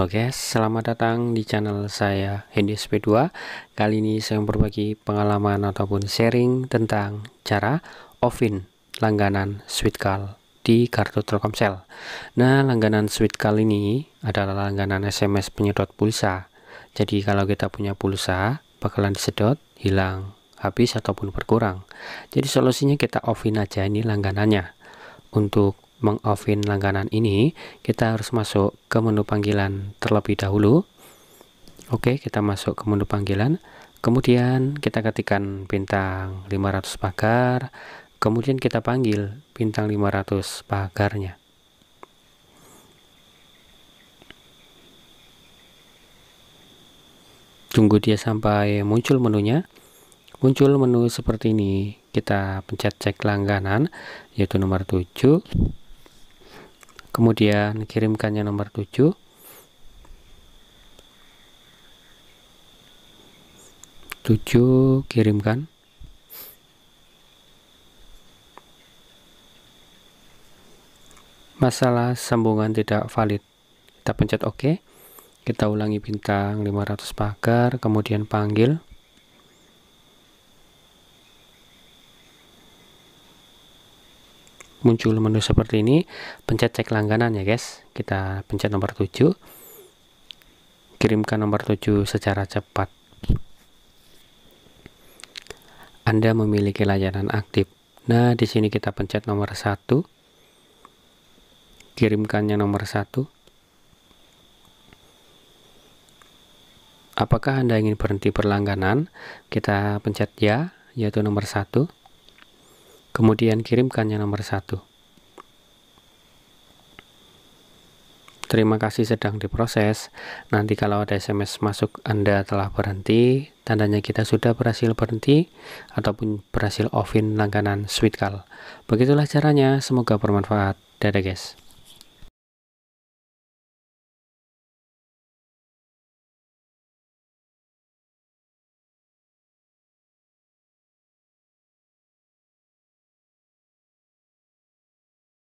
Oke, guys, selamat datang di channel saya Hendy SP2. Kali ini saya berbagi pengalaman ataupun sharing tentang cara offin langganan Sweetcall di kartu Telkomsel. Nah, langganan Sweetcall ini adalah langganan SMS penyedot pulsa. Jadi kalau kita punya pulsa, bakalan disedot, hilang, habis ataupun berkurang. Jadi solusinya kita offin aja ini langganannya. Untuk mengoffin langganan ini, kita harus masuk ke menu panggilan terlebih dahulu. Oke, kita masuk ke menu panggilan. Kemudian kita ketikkan bintang 500 pagar, kemudian kita panggil bintang 500 pagarnya. Tunggu dia sampai muncul menunya. Muncul menu seperti ini, kita pencet cek langganan yaitu nomor 7 kemudian kirimkannya nomor 7 7 kirimkan masalah sambungan tidak valid kita pencet OK kita ulangi bintang 500 pagar kemudian panggil muncul menu seperti ini pencet cek langganan ya guys kita pencet nomor 7 kirimkan nomor 7 secara cepat Anda memiliki layanan aktif nah di sini kita pencet nomor 1 kirimkannya nomor 1 apakah Anda ingin berhenti perlangganan? Kita pencet ya, yaitu nomor 1 kemudian kirimkan yang nomor satu. Terima kasih sedang diproses. Nanti kalau ada SMS masuk Anda telah berhenti, tandanya kita sudah berhasil berhenti ataupun berhasil offin langganan Sweetcall. Begitulah caranya, semoga bermanfaat. Dadah guys.